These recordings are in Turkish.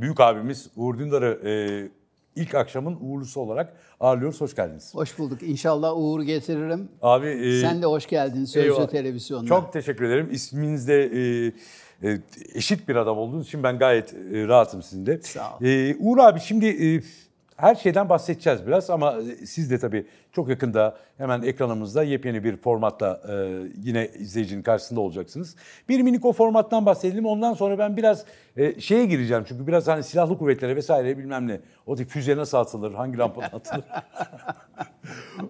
büyük abimiz Uğur Dündar'ı e, ilk akşamın uğurlusu olarak ağırlıyoruz. Hoş geldiniz. Hoş bulduk. İnşallah uğur getiririm. Abi e, sen de hoş geldin Sözcü Televizyon'da. Çok teşekkür ederim. İsminizde e, e, eşit bir adam olduğunuz için ben gayet e, rahatım sizinle. Sağ ol. E, uğur abi şimdi e, her şeyden bahsedeceğiz biraz ama e, siz de tabii çok yakında hemen ekranımızda yepyeni bir formatla e, yine izleyicinin karşısında olacaksınız. Bir minik o formattan bahsedelim. Ondan sonra ben biraz e, şeye gireceğim. Çünkü biraz hani silahlı kuvvetlere vesaire bilmem ne. O tip füze nasıl atılır, hangi rampadan atılır.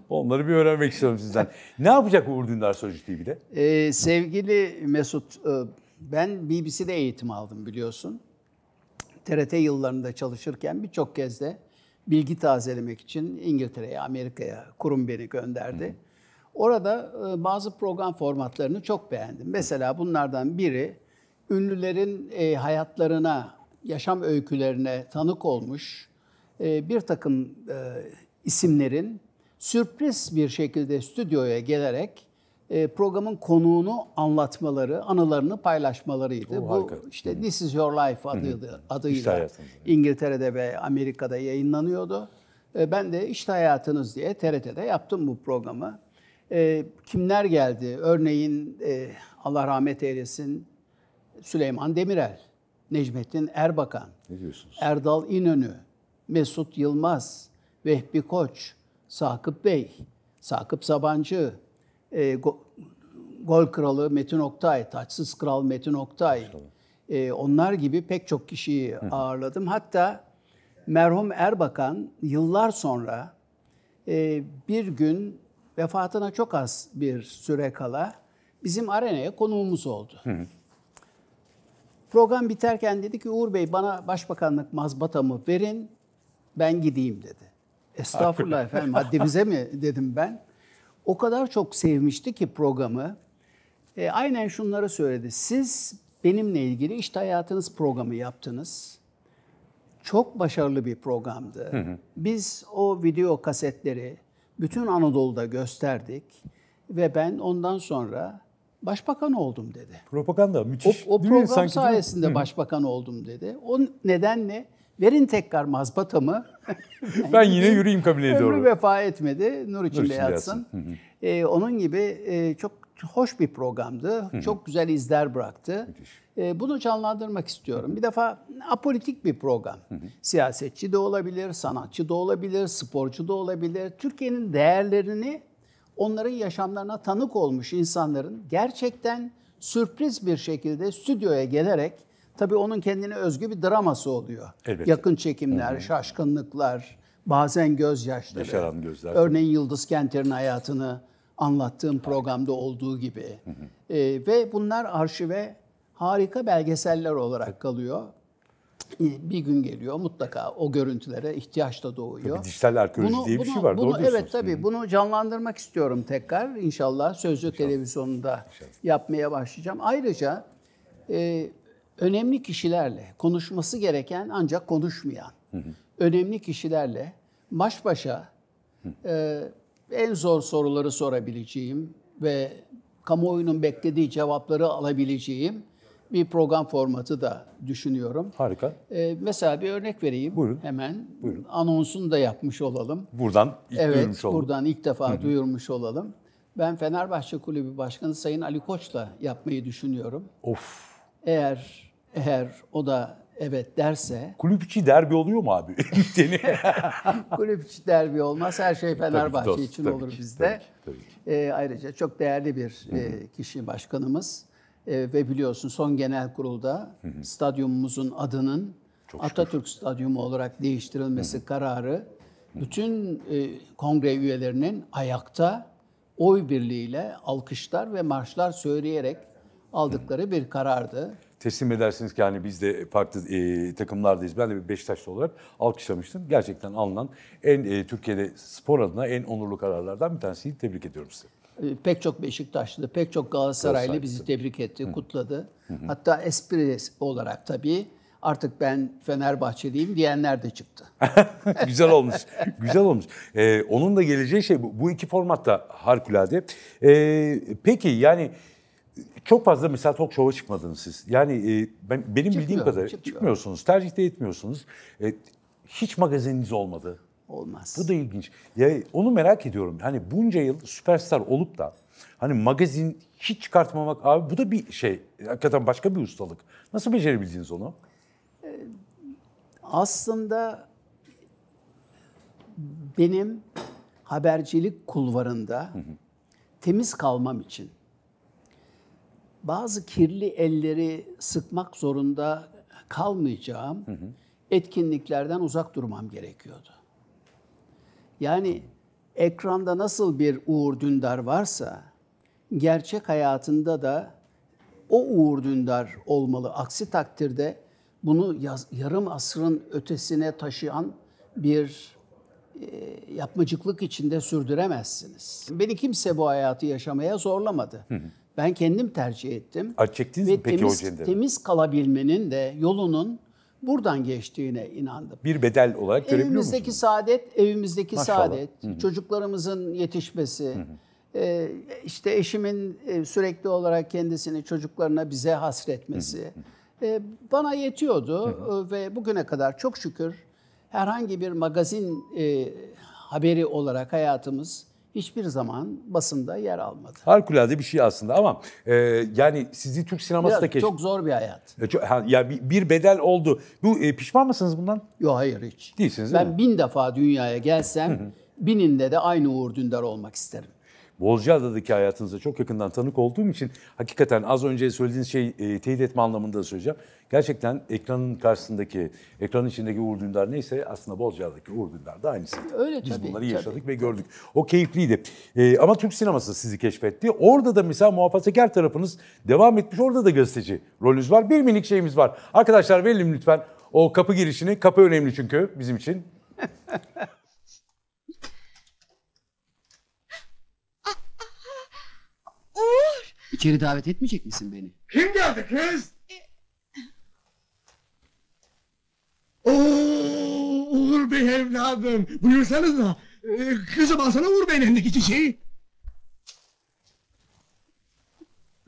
Onları bir öğrenmek istiyorum sizden. Ne yapacak Uğur Dündar Sözcü TV'de? Ee, sevgili Mesut, e, ben BBC'de eğitim aldım biliyorsun. TRT yıllarında çalışırken birçok kez de bilgi tazelemek için İngiltere'ye, Amerika'ya kurum beni gönderdi. Orada e, bazı program formatlarını çok beğendim. Mesela bunlardan biri ünlülerin e, hayatlarına, yaşam öykülerine tanık olmuş e, bir takım e, isimlerin sürpriz bir şekilde stüdyoya gelerek e, programın konuğunu anlatmaları, anılarını paylaşmalarıydı. Oo, Bu harika. işte hı This is Your Life adı, adıyla İngiltere'de ve Amerika'da yayınlanıyordu. E, ben de işte hayatınız diye TRT'de yaptım bu programı. E, kimler geldi? Örneğin Allah rahmet eylesin Süleyman Demirel, Necmettin Erbakan, ne diyorsunuz? Erdal İnönü, Mesut Yılmaz, Vehbi Koç, Sakıp Bey, Sakıp Sabancı, e, go, gol kralı Metin Oktay, taçsız kral Metin Oktay. E, onlar gibi pek çok kişiyi ağırladım. Hatta merhum Erbakan yıllar sonra e, bir gün vefatına çok az bir süre kala bizim arenaya konuğumuz oldu. Program biterken dedi ki Uğur Bey bana başbakanlık mazbatamı verin ben gideyim dedi. Estağfurullah efendim haddimize mi dedim ben o kadar çok sevmişti ki programı. E, aynen şunları söyledi. Siz benimle ilgili işte hayatınız programı yaptınız. Çok başarılı bir programdı. Hı hı. Biz o video kasetleri bütün Anadolu'da gösterdik ve ben ondan sonra başbakan oldum dedi. Propaganda müthiş. O, o program mi? Sanki sayesinde başbakan oldum dedi. O nedenle Verin tekrar mazbatamı. ben yine yürüyeyim kabileye ömrü doğru. Ömrü vefa etmedi. Nur içinde, Nur yatsın. yatsın. ee, onun gibi e, çok hoş bir programdı. Çok güzel izler bıraktı. Ee, bunu canlandırmak istiyorum. Bir defa apolitik bir program. Siyasetçi de olabilir, sanatçı da olabilir, sporcu da olabilir. Türkiye'nin değerlerini onların yaşamlarına tanık olmuş insanların gerçekten sürpriz bir şekilde stüdyoya gelerek Tabii onun kendine özgü bir draması oluyor. Elbette. Yakın çekimler, Hı-hı. şaşkınlıklar, bazen gözyaşları. Yaşaran gözler. Örneğin Yıldız Kenter'in hayatını anlattığım programda olduğu gibi. E, ve bunlar arşive harika belgeseller olarak kalıyor. Ee, bir gün geliyor mutlaka o görüntülere ihtiyaç da doğuyor. Tabii dijital arkeoloji bunu, diye bir bunu, şey var. Bunu, evet tabii hı. bunu canlandırmak istiyorum tekrar. İnşallah sözlü İnşallah. televizyonda İnşallah. yapmaya başlayacağım. Ayrıca e, önemli kişilerle, konuşması gereken ancak konuşmayan önemli kişilerle baş başa e, en zor soruları sorabileceğim ve kamuoyunun beklediği cevapları alabileceğim bir program formatı da düşünüyorum. Harika. Ee, mesela bir örnek vereyim Buyurun. hemen. Buyurun. Anonsunu da yapmış olalım. Buradan ilk evet, duyurmuş olalım. Buradan ilk defa Hı-hı. duyurmuş olalım. Ben Fenerbahçe Kulübü Başkanı Sayın Ali Koç'la yapmayı düşünüyorum. Of. Eğer eğer o da evet derse... Kulüp içi derbi oluyor mu abi? Kulüp içi derbi olmaz. Her şey Fenerbahçe tabii, için tabii olur ki, bizde. Tabii, tabii. E, ayrıca çok değerli bir e, kişi başkanımız. E, ve biliyorsun son genel kurulda Hı-hı. stadyumumuzun adının çok Atatürk şükür. Stadyumu olarak değiştirilmesi Hı-hı. kararı bütün e, kongre üyelerinin ayakta oy birliğiyle alkışlar ve marşlar söyleyerek aldıkları Hı-hı. bir karardı teslim edersiniz ki hani biz de farklı e, takımlardayız. Ben de bir Beşiktaşlı olarak alkışlamıştım. Gerçekten alınan en e, Türkiye'de spor adına en onurlu kararlardan bir tanesini tebrik ediyorum size. Pek çok Beşiktaşlı, pek çok Galatasaraylı bizi tebrik etti, kutladı. Hı hı. Hatta espri olarak tabii artık ben Fenerbahçeliyim diyenler de çıktı. Güzel olmuş. Güzel olmuş. Ee, onun da geleceği şey bu. Bu iki formatta harikulade. Ee, peki yani çok fazla mesela talk show'a çıkmadınız siz. Yani e, ben, benim Çıkmıyor, bildiğim kadarıyla çıkmıyor. çıkmıyorsunuz, tercih de etmiyorsunuz. E, hiç magazininiz olmadı. Olmaz. Bu da ilginç. Ya, onu merak ediyorum. Hani bunca yıl süperstar olup da hani magazin hiç çıkartmamak abi bu da bir şey. Hakikaten başka bir ustalık. Nasıl becerebildiniz onu? Aslında benim habercilik kulvarında hı hı. temiz kalmam için bazı kirli elleri sıkmak zorunda kalmayacağım hı hı. etkinliklerden uzak durmam gerekiyordu. Yani ekranda nasıl bir Uğur Dündar varsa gerçek hayatında da o Uğur Dündar olmalı. Aksi takdirde bunu yaz, yarım asrın ötesine taşıyan bir e, yapmacıklık içinde sürdüremezsiniz. Beni kimse bu hayatı yaşamaya zorlamadı. Hı hı. Ben kendim tercih ettim. A, çektiniz Ve peki temiz, o Temiz kalabilmenin de yolunun buradan geçtiğine inandım. Bir bedel olarak evimizdeki görebiliyor musunuz? Evimizdeki saadet, evimizdeki Maşallah. saadet, Hı-hı. çocuklarımızın yetişmesi, hı e, işte eşimin e, sürekli olarak kendisini çocuklarına bize hasretmesi ee, bana yetiyordu Hı-hı. E, ve bugüne kadar çok şükür herhangi bir magazin e, haberi olarak hayatımız hiçbir zaman basında yer almadı. Harikulade bir şey aslında ama e, yani sizi Türk sineması Biraz, da keşf... Çok zor bir hayat. E, çok, ha, yani bir, bir bedel oldu. Bu e, pişman mısınız bundan? Yok hayır hiç. Değilsiniz değil Ben mi? bin defa dünyaya gelsem Hı-hı. bininde de aynı Uğur Dündar olmak isterim. Bozcaada'daki hayatınıza çok yakından tanık olduğum için hakikaten az önce söylediğiniz şey e, teyit etme anlamında söyleyeceğim. Gerçekten ekranın karşısındaki, ekranın içindeki Uğur Dündar neyse aslında Bozcaada'daki Uğur Dündar da aynısıydı. Öyle Biz tabii, bunları tabii. yaşadık ve gördük. O keyifliydi. E, ama Türk sineması sizi keşfetti. Orada da mesela muhafazakar tarafınız devam etmiş. Orada da gazeteci rolünüz var. Bir minik şeyimiz var. Arkadaşlar verelim lütfen o kapı girişini. Kapı önemli çünkü bizim için. İçeri davet etmeyecek misin beni? Kim geldi kız? E, Oo, Uğur Bey evladım, buyursanız da. E, kızım alsana Uğur Bey'in elindeki çiçeği.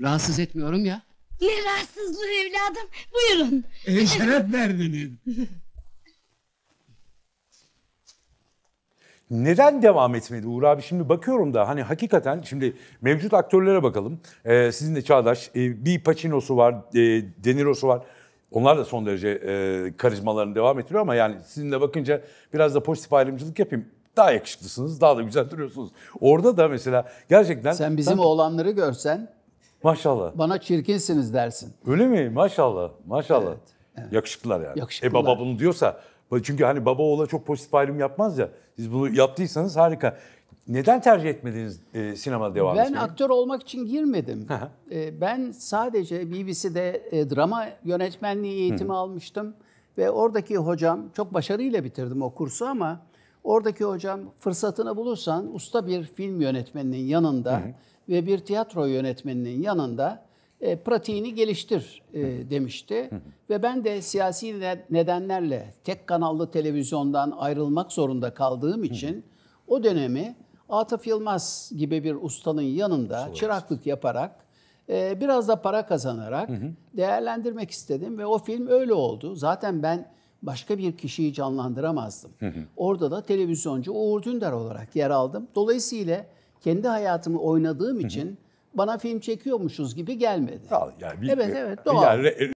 Rahatsız etmiyorum ya. Ne rahatsızlığı evladım, buyurun. Ee, şeref verdiniz. neden devam etmedi Uğur abi? Şimdi bakıyorum da hani hakikaten şimdi mevcut aktörlere bakalım. Ee, sizin de Çağdaş, e, bir Pacino'su var, e, De Niro'su var. Onlar da son derece e, karizmalarını devam ettiriyor ama yani sizinle bakınca biraz da pozitif ayrımcılık yapayım. Daha yakışıklısınız, daha da güzel duruyorsunuz. Orada da mesela gerçekten... Sen bizim sanki... oğlanları görsen... Maşallah. Bana çirkinsiniz dersin. Öyle mi? Maşallah, maşallah. Evet. Evet. Yakışıklılar yani. Yakışıklılar. E baba bunu diyorsa çünkü hani baba oğla çok pozitif ayrım yapmaz ya. Siz bunu yaptıysanız harika. Neden tercih etmediniz e, sinema devam Ben aktör olmak için girmedim. e, ben sadece BBC'de e, drama yönetmenliği eğitimi almıştım. Ve oradaki hocam, çok başarıyla bitirdim o kursu ama oradaki hocam fırsatını bulursan usta bir film yönetmeninin yanında ve bir tiyatro yönetmeninin yanında e, pratiğini geliştir e, demişti. Ve ben de siyasi nedenlerle tek kanallı televizyondan ayrılmak zorunda kaldığım için o dönemi Atıf Yılmaz gibi bir ustanın yanında çıraklık yaparak e, biraz da para kazanarak değerlendirmek istedim ve o film öyle oldu. Zaten ben başka bir kişiyi canlandıramazdım. Orada da televizyoncu Uğur Dündar olarak yer aldım. Dolayısıyla kendi hayatımı oynadığım için bana film çekiyormuşuz gibi gelmedi. yani bir, evet evet doğal. Yani